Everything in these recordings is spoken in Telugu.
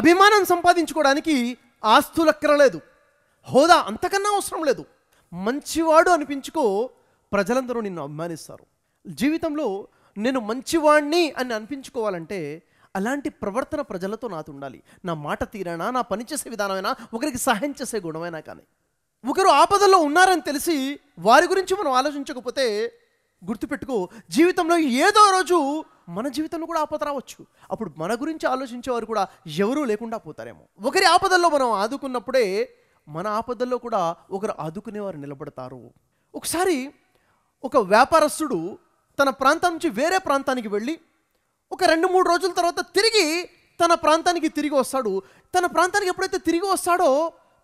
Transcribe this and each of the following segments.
అభిమానం సంపాదించుకోవడానికి ఆస్తులు అక్కరలేదు హోదా అంతకన్నా అవసరం లేదు మంచివాడు అనిపించుకో ప్రజలందరూ నిన్ను అభిమానిస్తారు జీవితంలో నేను మంచివాణ్ణి అని అనిపించుకోవాలంటే అలాంటి ప్రవర్తన ప్రజలతో నాతో ఉండాలి నా మాట తీరైనా నా పని చేసే విధానమైనా ఒకరికి సహాయం చేసే గుణమైనా కానీ ఒకరు ఆపదలో ఉన్నారని తెలిసి వారి గురించి మనం ఆలోచించకపోతే గుర్తుపెట్టుకో జీవితంలో ఏదో రోజు మన జీవితంలో కూడా ఆపద రావచ్చు అప్పుడు మన గురించి ఆలోచించే వారు కూడా ఎవరూ లేకుండా పోతారేమో ఒకరి ఆపదల్లో మనం ఆదుకున్నప్పుడే మన ఆపదల్లో కూడా ఒకరు ఆదుకునేవారు నిలబడతారు ఒకసారి ఒక వ్యాపారస్తుడు తన ప్రాంతం నుంచి వేరే ప్రాంతానికి వెళ్ళి ఒక రెండు మూడు రోజుల తర్వాత తిరిగి తన ప్రాంతానికి తిరిగి వస్తాడు తన ప్రాంతానికి ఎప్పుడైతే తిరిగి వస్తాడో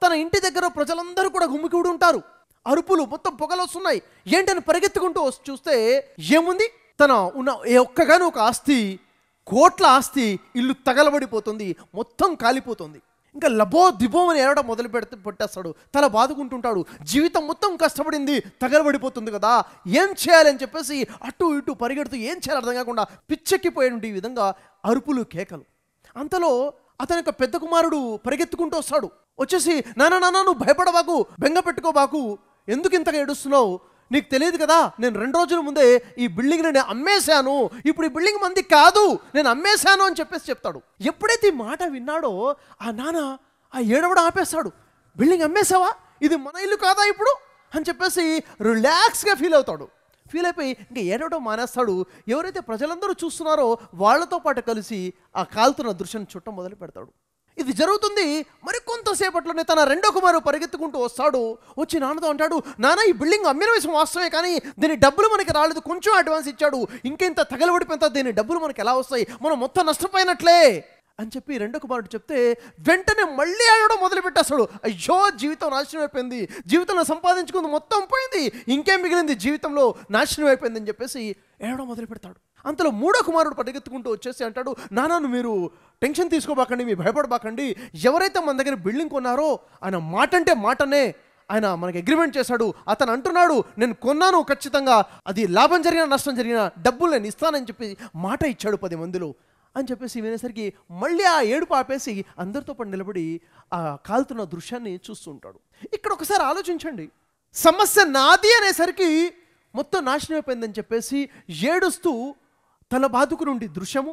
తన ఇంటి దగ్గర ప్రజలందరూ కూడా గుమ్మికి ఉంటారు అరుపులు మొత్తం పొగలు వస్తున్నాయి ఏంటని పరిగెత్తుకుంటూ చూస్తే ఏముంది తన ఉన్న ఏ ఒక్కగాను ఒక ఆస్తి కోట్ల ఆస్తి ఇల్లు తగలబడిపోతుంది మొత్తం కాలిపోతుంది ఇంకా లబో దిబో అని ఏడవడం మొదలు పెడితే పెట్టేస్తాడు తల బాదుకుంటుంటాడు జీవితం మొత్తం కష్టపడింది తగలబడిపోతుంది కదా ఏం చేయాలని చెప్పేసి అటు ఇటు పరిగెడుతూ ఏం చేయాలి అర్థం కాకుండా పిచ్చెక్కిపోయినట్టు ఈ విధంగా అరుపులు కేకలు అంతలో అతని యొక్క పెద్ద కుమారుడు పరిగెత్తుకుంటూ వస్తాడు వచ్చేసి నానా నానా నువ్వు భయపడబాకు బెంగ పెట్టుకోబాకు ఎందుకు ఇంతగా ఏడుస్తున్నావు నీకు తెలియదు కదా నేను రెండు రోజుల ముందే ఈ బిల్డింగ్ని నేను అమ్మేశాను ఇప్పుడు ఈ బిల్డింగ్ మంది కాదు నేను అమ్మేశాను అని చెప్పేసి చెప్తాడు ఎప్పుడైతే ఈ మాట విన్నాడో ఆ నాన్న ఆ ఏడవడం ఆపేస్తాడు బిల్డింగ్ అమ్మేశావా ఇది మన ఇల్లు కాదా ఇప్పుడు అని చెప్పేసి రిలాక్స్గా ఫీల్ అవుతాడు ఫీల్ అయిపోయి ఇంకా ఏడవడం మానేస్తాడు ఎవరైతే ప్రజలందరూ చూస్తున్నారో వాళ్ళతో పాటు కలిసి ఆ కాలుతున్న దృశ్యాన్ని చుట్టం మొదలు పెడతాడు ఇది జరుగుతుంది మరి కొంతసేపట్లోనే తన రెండో కుమారు పరిగెత్తుకుంటూ వస్తాడు వచ్చి నాన్నతో అంటాడు నాన్న ఈ బిల్డింగ్ అమ్మిన విషయం వాస్తవమే కానీ దీని డబ్బులు మనకి రాలేదు కొంచెం అడ్వాన్స్ ఇచ్చాడు ఇంకెంత తగలబడిపోయింత దీని డబ్బులు మనకి ఎలా వస్తాయి మనం మొత్తం నష్టపోయినట్లే అని చెప్పి రెండో కుమారుడు చెప్తే వెంటనే మళ్ళీ ఆడడం మొదలుపెట్టేస్తాడు అయ్యో జీవితం నాశనం అయిపోయింది జీవితంలో సంపాదించుకుంది మొత్తం పోయింది ఇంకేం మిగిలింది జీవితంలో నాశనం అయిపోయింది అని చెప్పేసి ఏడవడం మొదలు పెడతాడు అంతలో మూడో కుమారుడు పరిగెత్తుకుంటూ వచ్చేసి అంటాడు నాన్నను మీరు టెన్షన్ తీసుకోబాకండి మీరు భయపడబాకండి ఎవరైతే మన దగ్గర బిల్డింగ్ కొన్నారో ఆయన మాట అంటే మాటనే ఆయన మనకి అగ్రిమెంట్ చేశాడు అతను అంటున్నాడు నేను కొన్నాను ఖచ్చితంగా అది లాభం జరిగినా నష్టం జరిగినా డబ్బులు నేను ఇస్తానని చెప్పి మాట ఇచ్చాడు పది మందిలో అని చెప్పేసి వినేసరికి మళ్ళీ ఆ ఏడుపు ఆపేసి అందరితో పాటు నిలబడి ఆ కాలుతున్న దృశ్యాన్ని చూస్తుంటాడు ఇక్కడ ఒకసారి ఆలోచించండి సమస్య నాది అనేసరికి మొత్తం నాశనం అయిపోయిందని చెప్పేసి ఏడుస్తూ తల బాధకు నుండి దృశ్యము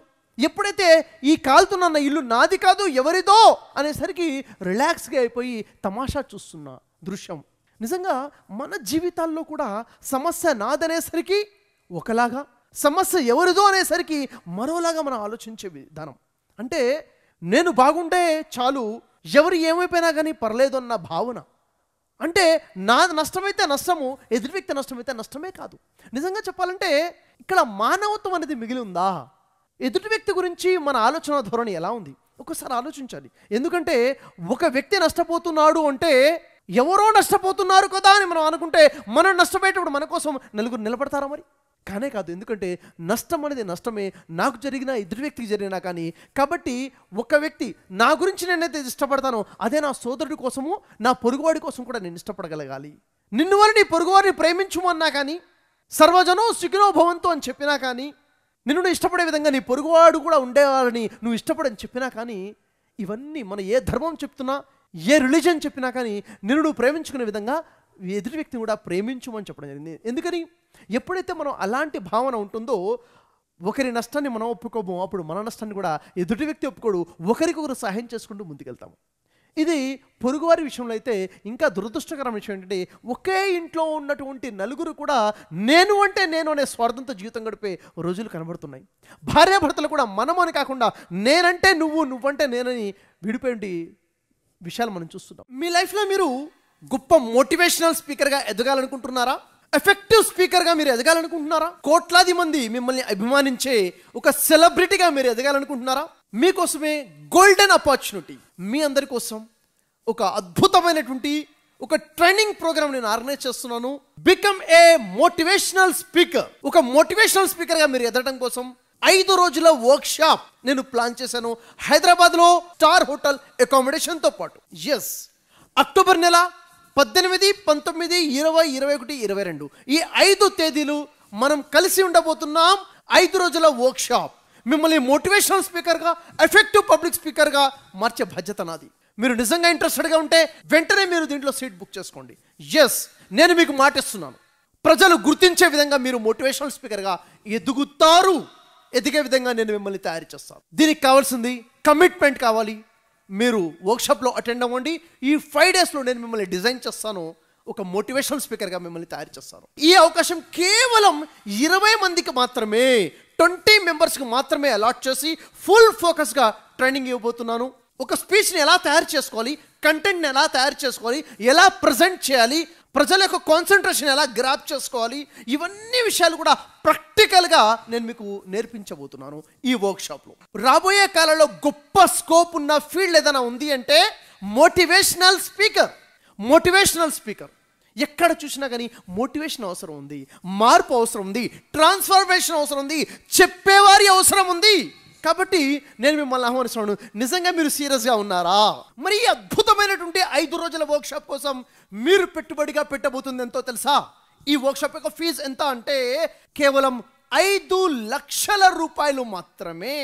ఎప్పుడైతే ఈ కాలుతున్న ఇల్లు నాది కాదు ఎవరిదో అనేసరికి రిలాక్స్గా అయిపోయి తమాషా చూస్తున్న దృశ్యం నిజంగా మన జీవితాల్లో కూడా సమస్య నాదనేసరికి ఒకలాగా సమస్య ఎవరిదో అనేసరికి మరోలాగా మనం ఆలోచించే విధానం అంటే నేను బాగుంటే చాలు ఎవరు ఏమైపోయినా కానీ పర్లేదు అన్న భావన అంటే నా నష్టమైతే నష్టము ఎదురు వ్యక్తి నష్టమైతే నష్టమే కాదు నిజంగా చెప్పాలంటే ఇక్కడ మానవత్వం అనేది మిగిలి ఉందా ఎదుటి వ్యక్తి గురించి మన ఆలోచన ధోరణి ఎలా ఉంది ఒకసారి ఆలోచించాలి ఎందుకంటే ఒక వ్యక్తి నష్టపోతున్నాడు అంటే ఎవరో నష్టపోతున్నారు కదా అని మనం అనుకుంటే మనం నష్టపోయేటప్పుడు మన కోసం నలుగురు నిలబడతారా మరి కానే కాదు ఎందుకంటే నష్టం అనేది నష్టమే నాకు జరిగిన ఎదుటి వ్యక్తికి జరిగినా కానీ కాబట్టి ఒక వ్యక్తి నా గురించి నేనైతే ఇష్టపడతానో అదే నా సోదరుడి కోసము నా పొరుగువాడి కోసం కూడా నేను ఇష్టపడగలగాలి నిన్ను వారిని పొరుగువారిని ప్రేమించుమన్నా కానీ సర్వజనం సుఖినో భవంతో అని చెప్పినా కానీ నిన్ను ఇష్టపడే విధంగా నీ పొరుగువాడు కూడా ఉండేవాళ్ళని నువ్వు ఇష్టపడని చెప్పినా కానీ ఇవన్నీ మన ఏ ధర్మం చెప్తున్నా ఏ రిలీజన్ చెప్పినా కానీ నిన్ను నువ్వు ప్రేమించుకునే విధంగా ఎదుటి వ్యక్తిని కూడా ప్రేమించమని చెప్పడం జరిగింది ఎందుకని ఎప్పుడైతే మనం అలాంటి భావన ఉంటుందో ఒకరి నష్టాన్ని మనం ఒప్పుకోము అప్పుడు మన నష్టాన్ని కూడా ఎదుటి వ్యక్తి ఒప్పుకోడు ఒకరికొకరు సహాయం చేసుకుంటూ ముందుకెళ్తాము ఇది పొరుగువారి విషయంలో అయితే ఇంకా దురదృష్టకరమైన విషయం ఏంటంటే ఒకే ఇంట్లో ఉన్నటువంటి నలుగురు కూడా నేను అంటే నేను అనే స్వార్థంతో జీవితం గడిపే రోజులు కనబడుతున్నాయి భార్యాభర్తలు కూడా మనమని కాకుండా నేనంటే నువ్వు నువ్వంటే నేనని విడిపోయి విషయాలు మనం చూస్తున్నాం మీ లైఫ్లో మీరు గొప్ప మోటివేషనల్ స్పీకర్గా ఎదగాలనుకుంటున్నారా ఎఫెక్టివ్ స్పీకర్గా మీరు ఎదగాలనుకుంటున్నారా కోట్లాది మంది మిమ్మల్ని అభిమానించే ఒక సెలబ్రిటీగా మీరు ఎదగాలనుకుంటున్నారా మీకోసమే గోల్డెన్ ఆపర్చునిటీ మీ అందరి కోసం ఒక అద్భుతమైనటువంటి ఒక ట్రైనింగ్ ప్రోగ్రామ్ నేను ఆర్గనైజ్ చేస్తున్నాను బికమ్ ఏ మోటివేషనల్ స్పీకర్ ఒక మోటివేషనల్ స్పీకర్గా మీరు ఎదగడం కోసం ఐదు రోజుల వర్క్ షాప్ నేను ప్లాన్ చేశాను హైదరాబాద్లో స్టార్ హోటల్ అకామిడేషన్తో పాటు ఎస్ అక్టోబర్ నెల పద్దెనిమిది పంతొమ్మిది ఇరవై ఇరవై ఒకటి ఇరవై రెండు ఈ ఐదు తేదీలు మనం కలిసి ఉండబోతున్నాం ఐదు రోజుల వర్క్షాప్ మిమ్మల్ని మోటివేషనల్ స్పీకర్గా ఎఫెక్టివ్ పబ్లిక్ స్పీకర్గా మార్చే బాధ్యత నాది మీరు నిజంగా ఇంట్రెస్టెడ్గా ఉంటే వెంటనే మీరు దీంట్లో సీట్ బుక్ చేసుకోండి ఎస్ నేను మీకు మాటిస్తున్నాను ప్రజలు గుర్తించే విధంగా మీరు మోటివేషనల్ స్పీకర్గా ఎదుగుతారు ఎదిగే విధంగా నేను మిమ్మల్ని తయారు చేస్తాను దీనికి కావాల్సింది కమిట్మెంట్ కావాలి మీరు వర్క్షాప్లో అటెండ్ అవ్వండి ఈ ఫైవ్ డేస్లో నేను మిమ్మల్ని డిజైన్ చేస్తాను ఒక మోటివేషనల్ స్పీకర్గా మిమ్మల్ని తయారు చేస్తారు ఈ అవకాశం కేవలం ఇరవై మందికి మాత్రమే ట్వంటీ మెంబర్స్కి మాత్రమే అలాట్ చేసి ఫుల్ ఫోకస్గా ట్రైనింగ్ ఇవ్వబోతున్నాను ఒక స్పీచ్ని ఎలా తయారు చేసుకోవాలి కంటెంట్ని ఎలా తయారు చేసుకోవాలి ఎలా ప్రజెంట్ చేయాలి ప్రజల యొక్క కాన్సన్ట్రేషన్ ఎలా గ్రాప్ చేసుకోవాలి ఇవన్నీ విషయాలు కూడా ప్రాక్టికల్గా నేను మీకు నేర్పించబోతున్నాను ఈ వర్క్షాప్లో రాబోయే కాలంలో గొప్ప స్కోప్ ఉన్న ఫీల్డ్ ఏదైనా ఉంది అంటే మోటివేషనల్ స్పీకర్ మోటివేషనల్ స్పీకర్ ఎక్కడ చూసినా కానీ మోటివేషన్ అవసరం ఉంది మార్పు అవసరం ఉంది ట్రాన్స్ఫర్మేషన్ అవసరం ఉంది చెప్పేవారి అవసరం ఉంది కాబట్టి నేను మిమ్మల్ని ఆహ్వానిస్తున్నాను నిజంగా మీరు సీరియస్గా ఉన్నారా మరి అద్భుతమైనటువంటి ఐదు రోజుల వర్క్షాప్ కోసం మీరు పెట్టుబడిగా పెట్టబోతుంది ఎంతో తెలుసా ఈ వర్క్షాప్ యొక్క ఫీజు ఎంత అంటే కేవలం ఐదు లక్షల రూపాయలు మాత్రమే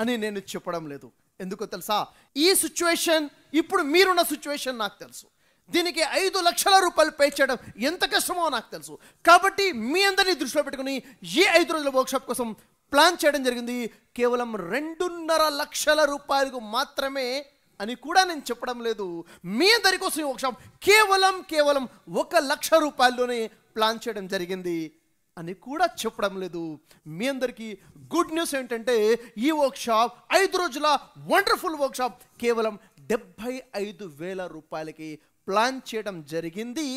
అని నేను చెప్పడం లేదు ఎందుకో తెలుసా ఈ సిచ్యువేషన్ ఇప్పుడు మీరున్న సిచ్యువేషన్ నాకు తెలుసు దీనికి ఐదు లక్షల రూపాయలు పే చేయడం ఎంత కష్టమో నాకు తెలుసు కాబట్టి మీ అందరినీ దృష్టిలో పెట్టుకుని ఈ ఐదు రోజుల వర్క్షాప్ కోసం ప్లాన్ చేయడం జరిగింది కేవలం రెండున్నర లక్షల రూపాయలకు మాత్రమే అని కూడా నేను చెప్పడం లేదు మీ అందరి కోసం ఈ వర్క్షాప్ కేవలం కేవలం ఒక లక్ష రూపాయల్లోనే ప్లాన్ చేయడం జరిగింది అని కూడా చెప్పడం లేదు మీ అందరికీ గుడ్ న్యూస్ ఏంటంటే ఈ వర్క్షాప్ ఐదు రోజుల వండర్ఫుల్ వర్క్షాప్ కేవలం డెబ్భై ఐదు వేల రూపాయలకి ప్లాన్ చేయడం జరిగింది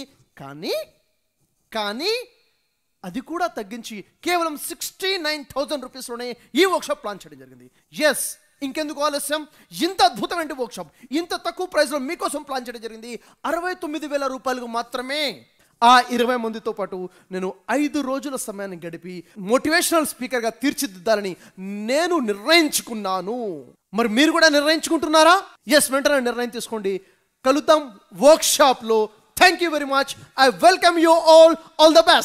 కానీ కానీ అది కూడా తగ్గించి కేవలం సిక్స్టీ నైన్ థౌజండ్ రూపీస్లోనే ఈ వర్క్షాప్ ప్లాన్ చేయడం జరిగింది ఎస్ ఇంకెందుకు ఆలస్యం ఇంత అద్భుతమైన వర్క్షాప్ ఇంత తక్కువ ప్రైస్లో మీకోసం ప్లాన్ చేయడం జరిగింది అరవై తొమ్మిది వేల రూపాయలకు మాత్రమే ఆ ఇరవై మందితో పాటు నేను ఐదు రోజుల సమయాన్ని గడిపి మోటివేషనల్ స్పీకర్గా తీర్చిదిద్దాలని నేను నిర్ణయించుకున్నాను మరి మీరు కూడా నిర్ణయించుకుంటున్నారా ఎస్ వెంటనే నిర్ణయం తీసుకోండి కలుద్దాం వర్క్షాప్లో thank you very much I welcome you all all the best